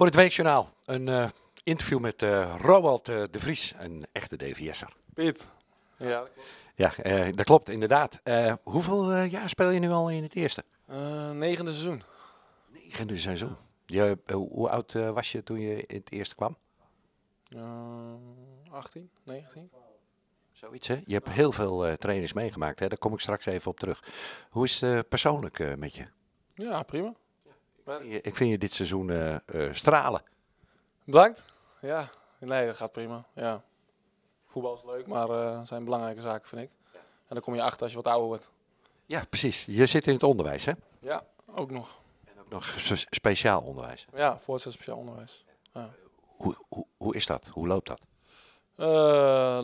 Voor het Weekjournaal een eh, interview met uh, Roald eh, de Vries, een echte DVS'er. Piet. Ja, ja dat klopt inderdaad. hoeveel jaar speel je nu al in het eerste? negende seizoen. Negende seizoen. Je, hoe oud was je toen je in het eerste kwam? 18, 19. Zoiets, hè? Je hebt heel veel uh, trainers meegemaakt, hè? Daar kom ik straks even op terug. Hoe is het persoonlijk met je? Ja, prima. Ik vind je dit seizoen eh, eh, stralen. Bedankt. Ja, nee, dat gaat prima. Ja. Voetbal is leuk, maar eh, zijn belangrijke zaken, vind ik. En dan kom je achter als je wat ouder wordt. Ja, precies. Je zit in het onderwijs, hè? Ja, ook nog. En ook nog speciaal onderwijs. Ja, voortzettend speciaal onderwijs. Ja. Hoe, hoe, hoe is dat? Hoe loopt dat?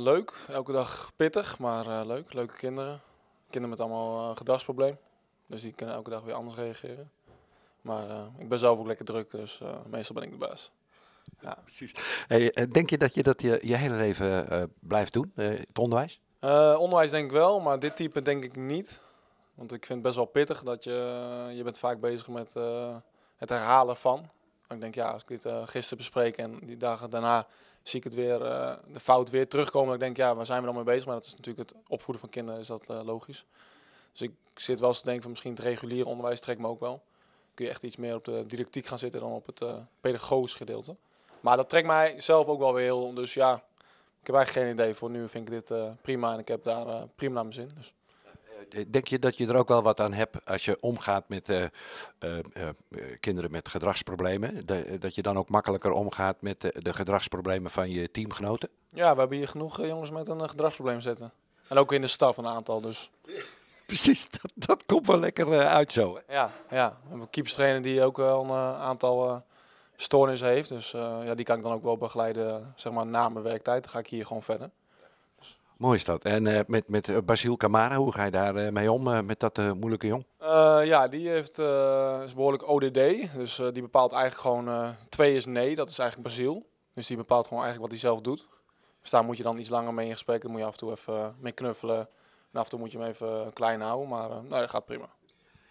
leuk. Elke dag pittig, maar leuk. Leuke kinderen. Kinderen met allemaal gedragsprobleem. Dus die kunnen elke dag weer anders reageren. Maar eh, ik ben zelf ook lekker druk, dus eh, meestal ben ik de baas. Ja. Precies. Hey, eh, denk je dat je dat je, je hele leven blijft doen, het onderwijs? onderwijs denk ik wel, maar dit type denk ik niet. Want ik vind het best wel pittig dat je, je bent vaak bezig met het herhalen van. Ik denk, ja, als ik dit gisteren bespreek en die dagen daarna zie ik het weer, de fout weer terugkomen. Ik denk, ja, waar zijn we dan mee bezig? Maar dat is natuurlijk het opvoeden van kinderen, is dat logisch. Dus ik zit wel eens te denken van misschien het reguliere onderwijs trekt me ook wel kun je echt iets meer op de didactiek gaan zitten dan op het eh, pedagogisch gedeelte. Maar dat trekt mij zelf ook wel weer heel. Dus ja, ik heb eigenlijk geen idee. Voor nu vind ik dit eh, prima en ik heb daar eh, prima naar mijn zin. Dus. Denk je dat je er ook wel wat aan hebt als je omgaat met kinderen met gedragsproblemen? dat je dan ook makkelijker omgaat met de, gedragsproblemen van je teamgenoten? Ja, we hebben hier genoeg jongens met een gedragsprobleem zitten. En ook in de staf een aantal dus. precies. Dat, komt wel lekker eh, uit zo. Ja, Ja, hebben Een trainen die ook wel een eh, aantal eh, stoornissen heeft. Dus ja, die kan ik dan ook wel begeleiden zeg maar, na mijn werktijd. Dan ga ik hier gewoon verder. Dus- Mooi is dat. En met, met Basil Camara, hoe ga je daar mee om met dat moeilijke jong? ja, die heeft, is behoorlijk ODD. Dus die bepaalt eigenlijk gewoon twee is nee. Dat is eigenlijk Basiel. Dus die bepaalt gewoon eigenlijk wat hij zelf doet. Dus daar moet je dan iets langer mee in gesprek. Dan moet je af en toe even mee knuffelen. En af en toe moet je hem even eh, klein houden, maar eh, nou, dat gaat prima.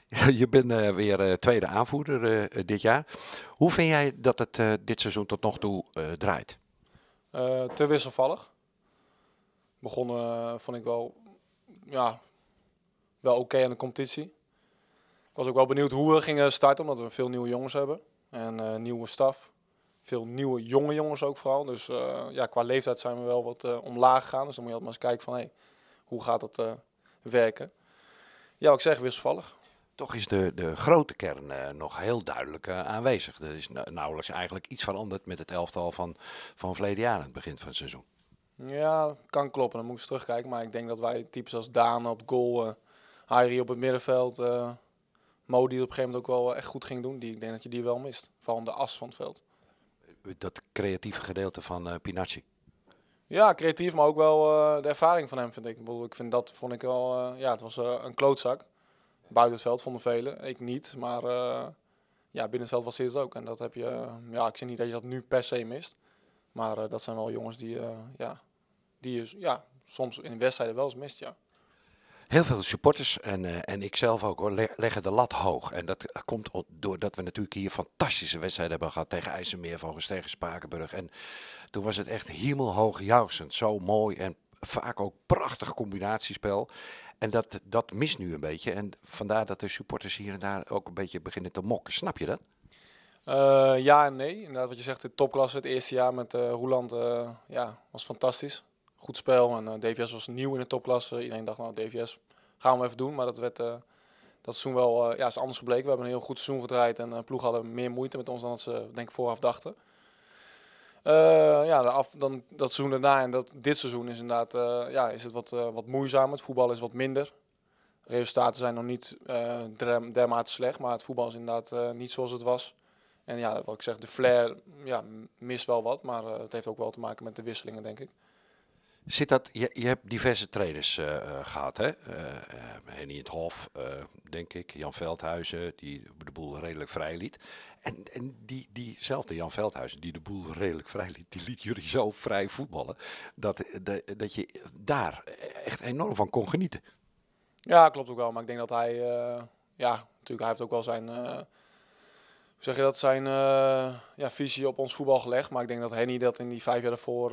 Je bent eh, weer tweede aanvoerder dit jaar. Hoe vind jij dat het dit seizoen tot nog toe draait? te wisselvallig. Begonnen vond ik wel, ja, wel oké aan de competitie. Ik was ook wel benieuwd hoe we gingen starten, omdat we veel nieuwe jongens hebben. En nieuwe staf. Veel nieuwe jonge jongens ook vooral. Dus ja, qua leeftijd zijn we wel wat omlaag gegaan. Dus dan moet je altijd maar eens kijken van... Hey, hoe gaat dat eh, werken? Ja, ik zeg, wisselvallig. Toch is de, de grote kern eh, nog heel duidelijk eh, aanwezig. Er is nauwelijks eigenlijk iets veranderd met het elftal van, van verleden jaar aan het begin van het seizoen. Ja, kan kloppen. Dan moet ik terugkijken. Maar ik denk dat wij types als Daan op goal, uh, Harry op het middenveld, uh, die op een gegeven moment ook wel echt goed ging doen. Die, ik denk dat je die wel mist. Vooral de as van het veld. Dat creatieve gedeelte van Pinacci. Ja, creatief, maar ook wel eh, de ervaring van hem, vind ik. Ik, vind dat vond ik wel, eh, ja, het was eh, een klootzak. Buiten het veld vonden velen, ik niet, maar ja, binnen het veld was hij het ook. En dat heb je, ja, ik zie niet dat je dat nu per se mist, maar dat zijn wel jongens die, ja, die je ja, soms in wedstrijden wel eens mist, ja. Heel veel supporters en, eh, en ik zelf ook hoor, leggen de lat hoog. En dat komt doordat we natuurlijk hier fantastische wedstrijden hebben gehad tegen IJsselmeer, volgens tegen Spakenburg. En toen was het echt hemelhoog jouwsend. Zo mooi en vaak ook prachtig combinatiespel. En dat, dat mist nu een beetje. En vandaar dat de supporters hier en daar ook een beetje beginnen te mokken. Snap je dat? Eh, ja en nee. Inderdaad, wat je zegt, de topklasse, het eerste jaar met uh, ja, was fantastisch goed spel. En eh, DVS was nieuw in de topklasse. Iedereen dacht, nou, DVS gaan we even doen. Maar dat werd eh, dat seizoen wel eh, ja, is anders gebleken. We hebben een heel goed seizoen gedraaid en de ploeg hadden meer moeite met ons dan dat ze denk ik vooraf dachten. ja, af, dan, dat seizoen daarna en dat, dit seizoen is inderdaad ja, is het wat, wat moeizamer. Het voetbal is wat minder. De resultaten zijn nog niet dermate slecht, maar het voetbal is inderdaad niet zoals het was. En ja, wat ik zeg, de flair ja, mist wel wat, maar het heeft ook wel te maken met de wisselingen, denk ik. Zit dat, je, je hebt diverse trainers eh, eh, gehad, hè? Eh, Henny het Hof, denk ik, Jan Veldhuizen, die de boel redelijk vrij liet. En, en die, diezelfde Jan Veldhuizen, die de boel redelijk vrij liet, die liet jullie zo vrij voetballen, dat, dat, dat je daar echt enorm van kon genieten. Ja, klopt ook wel. Maar ik denk dat hij, ja, natuurlijk, hij heeft ook wel zijn zeg je dat, zijn ja, visie op ons voetbal gelegd. Maar ik denk dat Henny dat in die vijf jaar daarvoor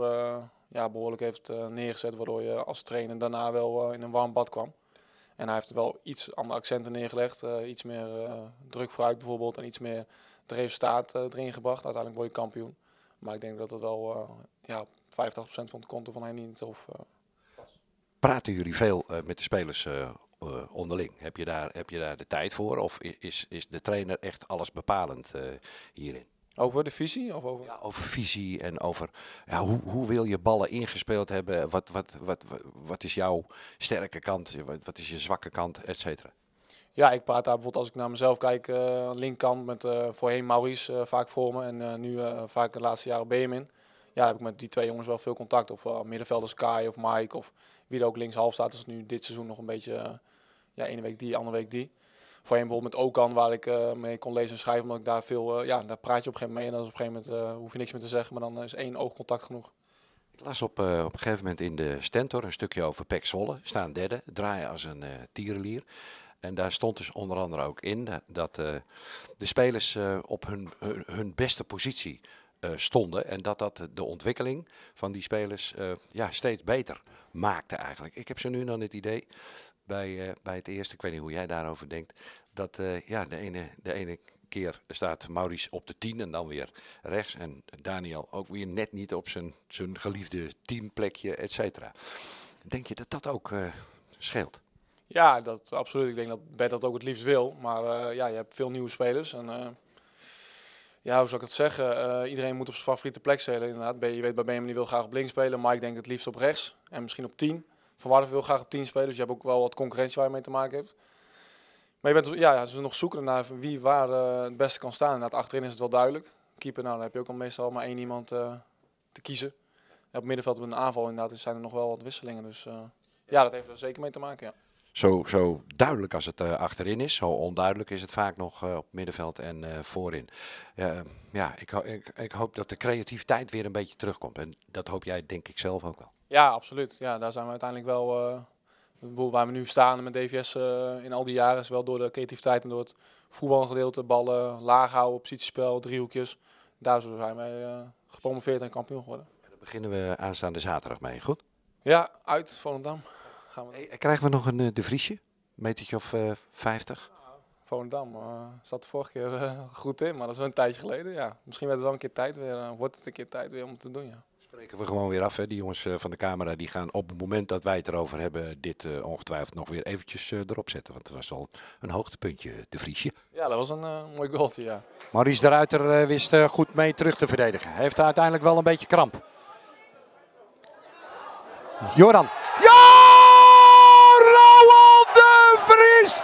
ja, behoorlijk heeft eh, neergezet. Waardoor je als trainer daarna wel eh, in een warm bad kwam. En hij heeft wel iets andere accenten neergelegd. Eh, iets meer druk vooruit bijvoorbeeld. En iets meer het resultaat erin gebracht. Uiteindelijk word je kampioen. Maar ik denk dat het wel ja, 85% van het konto van hij niet of praten jullie veel met de spelers onderling? Heb je, daar, heb je daar de tijd voor? Of is, is de trainer echt alles bepalend hierin? Over de visie? Of over... Ja, over visie en over ja, hoe, hoe wil je ballen ingespeeld hebben? Wat, wat, wat, wat is jouw sterke kant? Wat, wat is je zwakke kant? Et cetera. Ja, ik praat daar bijvoorbeeld als ik naar mezelf kijk, uh, eh, linkkant met eh, voorheen Maurice eh, vaak voor me en nu vaak de laatste jaren Benjamin. Ja, heb ik met die twee jongens wel veel contact. Of middenvelders Kai of Mike of wie er ook linkshalf staat. is nu dit seizoen nog een beetje, ja, ene week die, andere week die je bijvoorbeeld met Okan, waar ik eh, mee kon lezen en schrijven, omdat ik daar veel, eh, ja, daar praat je op een gegeven moment mee. En dan is op een gegeven moment eh, hoef je niks meer te zeggen, maar dan is één oogcontact genoeg. Ik las op, op een gegeven moment in de Stentor een stukje over Pek Zwolle. Staan derde, draaien als een tierenlier. En daar stond dus onder andere ook in dat de spelers op hun, hun, beste positie stonden. En dat dat de ontwikkeling van die spelers ja, steeds beter maakte eigenlijk. Ik heb zo nu dan het idee bij, eh, bij het eerste. Ik weet niet hoe jij daarover denkt. Dat eh, ja, de, ene, de ene keer staat Maurice op de 10 en dan weer rechts. En Daniel ook weer net niet op zijn, zijn geliefde teamplekje, et cetera. Denk je dat dat ook eh, scheelt? Ja, dat absoluut. Ik denk dat Bert dat ook het liefst wil. Maar ja, je hebt veel nieuwe spelers. En, ja, hoe zou ik het zeggen? iedereen moet op zijn favoriete plek spelen. Inderdaad. Je weet bij Benjamin die wil graag op links spelen. Mike denkt het liefst op rechts. En misschien op 10. Van Waarden wil graag op 10 spelen, dus je hebt ook wel wat concurrentie waar je mee te maken hebt. Maar je bent, ja, ze nog zoeken naar wie waar eh, het beste kan staan. Inderdaad, achterin is het wel duidelijk. Keeper, nou, dan heb je ook al meestal maar één iemand eh, te kiezen. En op middenveld met een aanval inderdaad zijn er nog wel wat wisselingen. Dus eh, ja, dat heeft er zeker mee te maken, ja. Zo, zo duidelijk als het achterin is, zo onduidelijk is het vaak nog op middenveld en voorin. ja, ik, ik, ik hoop dat de creativiteit weer een beetje terugkomt. En dat hoop jij denk ik zelf ook wel. Ja, absoluut. Ja, daar zijn we uiteindelijk wel, eh, waar we nu staan met DVS eh, in al die jaren, is wel door de creativiteit en door het voetbalgedeelte, ballen laag houden, positiespel, driehoekjes. Daar zijn wij uh, gepromoveerd en kampioen geworden. En daar beginnen we aanstaande zaterdag mee, goed? Ja, uit Volendam. Gaan we... Hey, krijgen we nog een De Vriesje? Metertje of 50? Nou, Volendam uh, zat de vorige keer goed in, maar dat is wel een tijdje geleden. Ja. Misschien werd het wel een keer tijd weer, wordt het een keer tijd weer om te doen. Ja spreken we gewoon weer af. Hè. Die jongens eh, van de camera die gaan op het moment dat wij het erover hebben, dit eh, ongetwijfeld nog weer eventjes eh, erop zetten. Want het was al een hoogtepuntje, de vriesje Ja, dat was een uh, mooi goaltje, ja. Maurice de Ruiter wist goed mee terug te verdedigen. Hij heeft uiteindelijk wel een beetje kramp. Joran. Ja! de Vries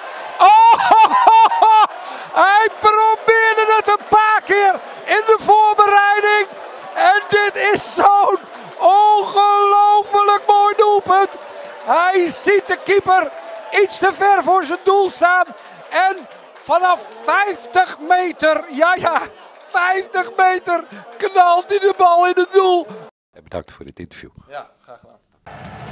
te ver voor zijn doel staan. En vanaf 50 meter, ja ja, 50 meter knalt hij de bal in het doel. En bedankt voor dit interview. Ja, graag gedaan.